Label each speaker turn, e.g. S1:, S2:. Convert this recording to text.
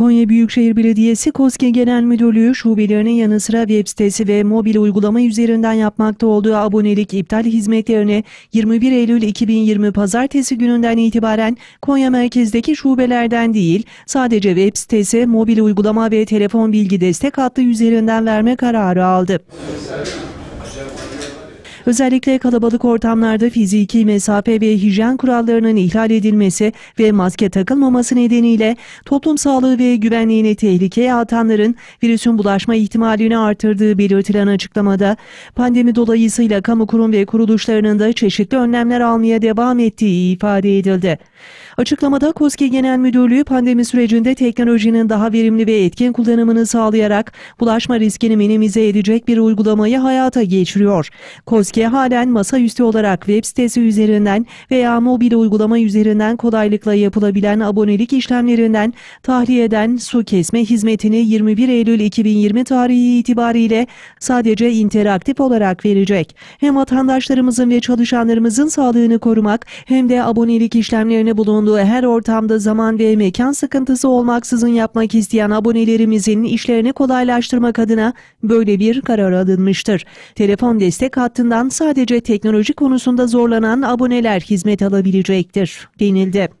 S1: Konya Büyükşehir Belediyesi KOSGE Genel Müdürlüğü şubelerinin yanı sıra web sitesi ve mobil uygulama üzerinden yapmakta olduğu abonelik iptal hizmetlerini 21 Eylül 2020 pazartesi gününden itibaren Konya merkezdeki şubelerden değil sadece web sitesi, mobil uygulama ve telefon bilgi destek hattı üzerinden verme kararı aldı. Özellikle kalabalık ortamlarda fiziki mesafe ve hijyen kurallarının ihlal edilmesi ve maske takılmaması nedeniyle toplum sağlığı ve güvenliğini tehlikeye atanların virüsün bulaşma ihtimalini artırdığı belirtilen açıklamada pandemi dolayısıyla kamu kurum ve kuruluşlarının da çeşitli önlemler almaya devam ettiği ifade edildi. Açıklamada KOSGE Genel Müdürlüğü pandemi sürecinde teknolojinin daha verimli ve etkin kullanımını sağlayarak bulaşma riskini minimize edecek bir uygulamayı hayata geçiriyor. KOSGE ki halen masaüstü olarak web sitesi üzerinden veya mobil uygulama üzerinden kolaylıkla yapılabilen abonelik işlemlerinden tahliyeden su kesme hizmetini 21 Eylül 2020 tarihi itibariyle sadece interaktif olarak verecek. Hem vatandaşlarımızın ve çalışanlarımızın sağlığını korumak hem de abonelik işlemlerine bulunduğu her ortamda zaman ve mekan sıkıntısı olmaksızın yapmak isteyen abonelerimizin işlerini kolaylaştırmak adına böyle bir karar alınmıştır. Telefon destek hattından sadece teknoloji konusunda zorlanan aboneler hizmet alabilecektir denildi.